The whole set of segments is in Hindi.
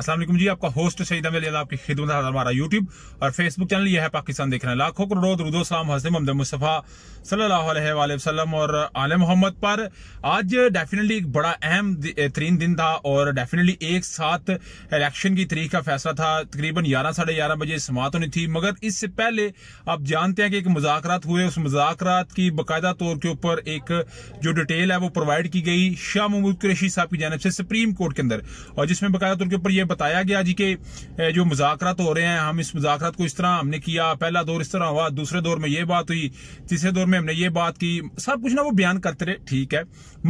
असलम जी आपका होस्ट शहीद अमल आपकी खिदमत हमारा यूट्यूब और फेसबुक चैनल यह है पाकिस्तान देख रहे हैं लाखों करोड़ रुदो सलाम हजरत मोहम्मद मुस्तफ़ा सल्लल्लाहु अलैहि और आल मोहम्मद पर आज डेफिनेटली एक बड़ा अहम तरीन दिन था और डेफिनेटली एक साथ इलेक्शन की तरीक का फैसला था तकरीबन ग्यारह साढ़े ग्यारह बजे समात होनी थी मगर इससे पहले आप जानते हैं कि एक मुजात हुए उस मुजाकर की बाकायदा तौर के ऊपर एक जो डिटेल है वो प्रोवाइड की गई शाह महमूद कुरेशी साहब की जानब से सुप्रीम कोर्ट के अंदर और जिसमें बाकायदा तौर के ऊपर ये बताया गया जी के जो मुजाकरात हो रहे हैं हम इस मुजाक को इस तरह हमने किया पहला दौर इस तरह हुआ दूसरे दौर में ये बात हुई तीसरे दौर में हमने ये बात की सब कुछ ना वो बयान करते रहे ठीक है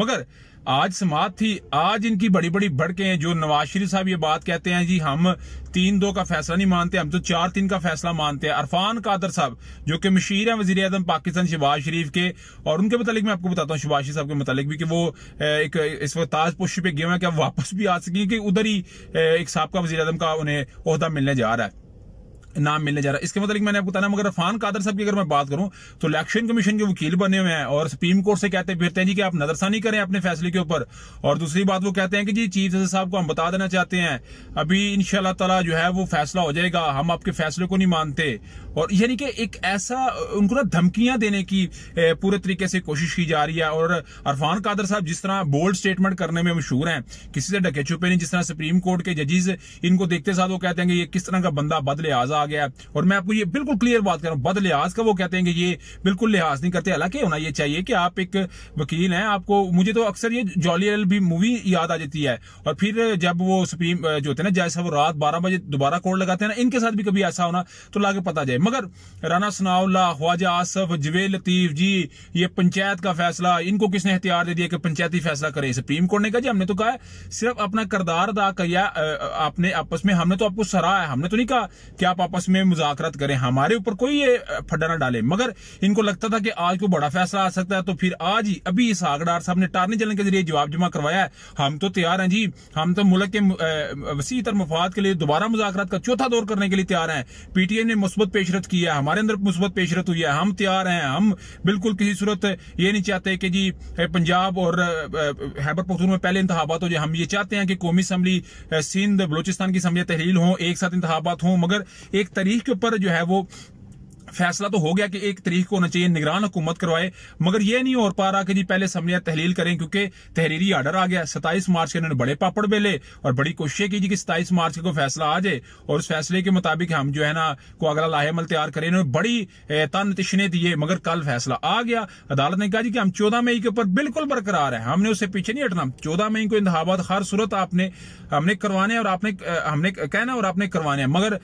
मगर आज समाप्त थी आज इनकी बड़ी बड़ी भड़के हैं जो नवाज शरीफ साहब ये बात कहते हैं जी हम तीन दो का फैसला नहीं मानते हम तो चार तीन का फैसला मानते हैं अरफान कादर साहब जो कि मशीर हैं वजीर अजम पाकिस्तान शहबाज शरीफ के और उनके मतलब मैं आपको बताता हूँ शहबाज शरीफ साहब के मतलब भी कि वो एक इस वक्त ताजपोशी पे गए हैं कि आप वापस भी आ सकें कि उधर ही एक सबका वजी अजम का उन्हें अहदा मिलने जा रहा है नाम मिलने जा रहा है इसके मतलब मैंने आपको बताया मगर अरफान कादर साहब की अगर मैं बात करूं तो इलेक्शन कमीशन के वकील बने हुए हैं और सुप्रीम कोर्ट से कहते फिरते हैं जी कि आप नजरसानी करें अपने फैसले के ऊपर और दूसरी बात वो कहते हैं कि जी चीफ जस्टिस साहब को हम बता देना चाहते हैं अभी इन तला जो है वो फैसला हो जाएगा हम आपके फैसले को नहीं मानते और यानी कि एक ऐसा उनको ना धमकियां देने की पूरे तरीके से कोशिश की जा रही है और अरफान कादर साहब जिस तरह बोल्ड स्टेटमेंट करने में मशहूर हैं किसी से डके छुपे नहीं जिस तरह सुप्रीम कोर्ट के जजेज इनको देखते साथ वो कहते हैं कि ये किस तरह का बंदा बद लिहाज आ गया और मैं आपको ये बिल्कुल क्लियर बात कर रहा हूँ बद लिहाज का वो कहते हैं कि ये बिल्कुल लिहाज नहीं करते हालांकि होना ये चाहिए कि आप एक वकील हैं आपको मुझे तो अक्सर ये जॉली एल भी मूवी याद आ जाती है और फिर जब वो सुप्रीम जो होते हैं ना जैसा वो रात बारह बजे दोबारा कोर्ट लगाते हैं ना इनके साथ भी कभी ऐसा होना तो लाके पता जाए मगर राना सनाउल्ला ख्वाजा आसफ जवेद लतीफ जी ये पंचायत का फैसला इनको किसने हथियार दे दिया कि पंचायती फैसला करे सुप्रीम कोर्ट ने कहा जी हमने तो कहा है सिर्फ अपना करदार अदा किया आपने आपस में हमने तो आपको सराहा है हमने तो नहीं कहा कि आप आपस में मुजाकरत करें हमारे ऊपर कोई ये फड्डा ना डाले मगर इनको लगता था कि आज कोई बड़ा फैसला आ सकता है तो फिर आज ही अभी इस आगडार साहब ने टारने चलने के जरिए जवाब जमा करवाया हम तो तैयार हैं जी हम तो मुल्क के वसी तर मफाद के लिए दोबारा मुजाकरात का चौथा दौर करने के लिए तैयार हैं पीटीएम ने मुस्बत पेश पेशरत की है हमारे अंदर मुस्बत पेशरत हुई है हम तैयार हैं हम बिल्कुल किसी सूरत ये नहीं चाहते कि जी पंजाब और हैबर पखतून में पहले इंतबात हो जाए हम ये चाहते हैं कि कौमी असम्बली सिंध बलोचिस्तान की असम्बलियाँ तहलील हों एक साथ इंतबात हों मगर एक तारीख के ऊपर जो है वो फैसला तो हो गया कि एक तरीक को होना चाहिए निगरान हुकूमत करवाए मगर यह नहीं हो पा रहा कि जी पहले समझिया तहलील करें क्योंकि तहरीरी आर्डर आ गया सताइस मार्च के इन्होंने बड़े पापड़ बेले और बड़ी कोशिशें की जी कि मार्च को फैसला आ जाए और उस फैसले के मुताबिक हम जो है ना को अगला लाहेमल तैयार करें इन्होंने बड़ी तन तशने दिए मगर कल फैसला आ गया अदालत ने कहा जी कि हम चौदह मई के ऊपर बिल्कुल बरकरार है हमने उससे पीछे नहीं हटना चौदह मई को इंतबात हर सूरत आपने हमने करवाने और आपने हमने कहना और आपने करवाने मगर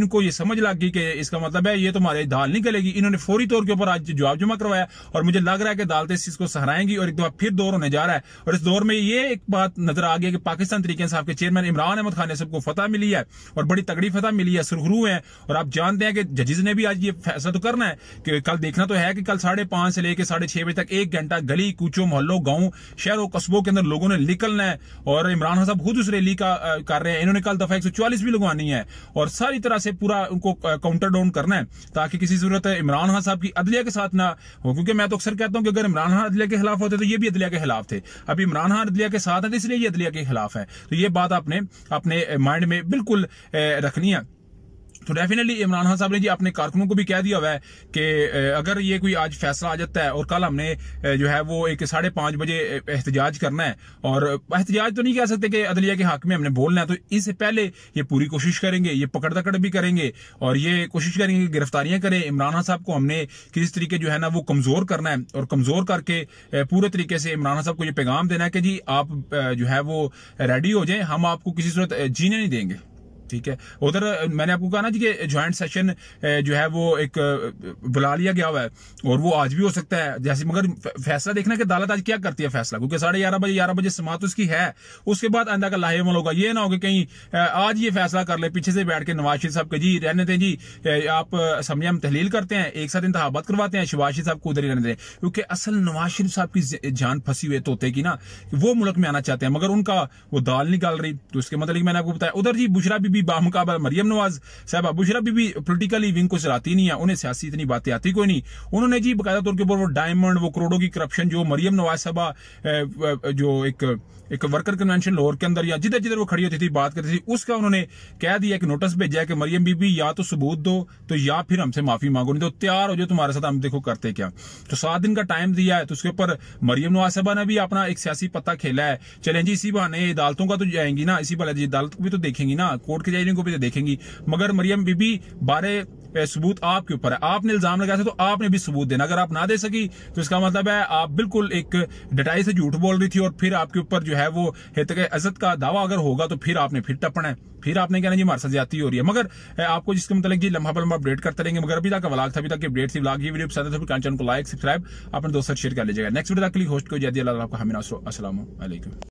इनको ये समझ लग गई कि इसका मतलब है ये तुम्हारे तो दाल नहीं गलेगी इन्होंने फौरी तौर के ऊपर आज जवाब जमा करवाया और मुझे लग रहा है कि अदालतें तो इस चीज को सहराएंगी और एक दफा फिर दौर होने जा रहा है और इस दौर में ये एक बात नजर आ गई कि पाकिस्तान तरीके साहब के चेयरमैन इमरान अहमद खान ने सबको फतह मिली है और बड़ी तगड़ी फतह मिली है सुरखरू है और आप जानते हैं कि जजेज ने भी आज ये फैसला तो करना है कि कल देखना तो है कि कल साढ़े पांच से लेकर साढ़े छह बजे तक एक घंटा गली कूचो मोहल्लों गांव शहरों कस्बों के अंदर लोगों ने निकलना है और इमरान खान साहब खुद उस रैली का कर रहे हैं इन्होंने कल दफा एक भी लगवानी है और सारी तरह से पूरा उनको काउंटर डाउन करना है ताकि की किसी जरूरत है इमरान खान साहब की अदलिया के साथ ना हो क्योंकि मैं तो अक्सर कहता हूँ कि अगर इमरान खान अदलिया के खिलाफ होते तो ये भी अदलिया के खिलाफ थे अब इमरान खान अदलिया के साथ है तो इसलिए ये अदलिया के खिलाफ है तो ये बात आपने अपने माइंड में बिल्कुल रखनी है तो डेफिनेटली इमरान खान साहब ने जी अपने कारकुनों को भी कह दिया हुआ है कि अगर ये कोई आज फैसला आ जाता है और कल हमने जो है वो एक साढ़े पांच बजे एहतजाज करना है और एहतजाज तो नहीं कह सकते कि अदलिया के हक में हमने बोलना है तो इससे पहले ये पूरी कोशिश करेंगे ये पकड़ दकड़ भी करेंगे और ये कोशिश करेंगे कि गिरफ्तारियां करें इमरान खान साहब को हमने किसी तरीके जो है ना वो कमजोर करना है और कमजोर करके पूरे तरीके से इमरान खान साहब को ये पैगाम देना है कि जी आप जो है वो रेडी हो जाए हम आपको किसी सूरत जीने नहीं देंगे ठीक है उधर मैंने आपको कहा ना जी कि ज्वाइंट सेशन जो है वो एक बुला लिया गया हुआ है और वो आज भी हो सकता है जैसे मगर फैसला देखना कि अदालत आज क्या करती है फैसला क्योंकि साढ़े ग्यारह बजे ग्यारह बजे समात उसकी है उसके बाद आंदा का लाहेमल होगा ये ना हो कि कहीं आज ये फैसला कर ले पीछे से बैठ के नवाज शरीफ साहब के जी रहने दें जी आप समझे हम तहलील करते हैं एक साथ इंतबात करवाते हैं शिवाज शरीफ साहब को उधर ही रहने दें क्योंकि असल नवाज शरीफ साहब की जान फंसी हुई तोते की ना वो मुल्क में आना चाहते हैं मगर उनका वो दाल निकाल रही तो उसके मतलब मैंने आपको बताया उधर जी बुशरा बीबी भी बामकाबल मरियम नवाज साहबा बुशरा भी, भी पोलिटिकली विंग को चलाती नहीं है उन्हें सियासी इतनी बातें आती कोई नहीं उन्होंने जी बकायदा तौर के ऊपर वो डायमंड वो करोड़ों की करप्शन जो मरियम नवाज साहबा जो एक एक वर्कर कन्वेंशन लाहौर के अंदर या जिधर जिधर वो खड़ी होती थी बात करती थी उसका उन्होंने कह दिया कि नोटिस भेजा कि मरियम बीबी या तो सबूत दो तो या फिर हमसे माफी मांगो नहीं तो तैयार हो जाओ तुम्हारे साथ हम देखो करते क्या तो सात दिन का टाइम दिया है तो उसके ऊपर मरियम नवाज साहबा ने भी अपना एक सियासी पत्ता खेला है चले जी इसी बहाने अदालतों का तो जाएंगी ना इसी बहाने अदालत भी तो देखेंगी ना कोर्ट एहतजाजों को भी तो देखेंगी मगर मरियम बीबी बारे सबूत आपके ऊपर है आपने इल्जाम लगाया था तो आपने भी सबूत देना अगर आप ना दे सकी तो इसका मतलब है आप बिल्कुल एक डटाई से झूठ बोल रही थी और फिर आपके ऊपर जो है वो हितक अजत का दावा अगर होगा तो फिर आपने फिर टपना है फिर आपने कहना जी हमारे साथ जाती हो रही है मगर आपको जिसके मतलब जी लम्हा पर अपडेट करते रहेंगे मगर अभी तक का वलाग था अभी तक अपडेट थी ब्लाग ये वीडियो पसंद है चैनल तो को लाइक सब्सक्राइब अपने दोस्तों शेयर कर लीजिएगा नेक्स्ट वीडियो तक के लिए होस्ट को जैदी अल्लाह आपका हमीना असल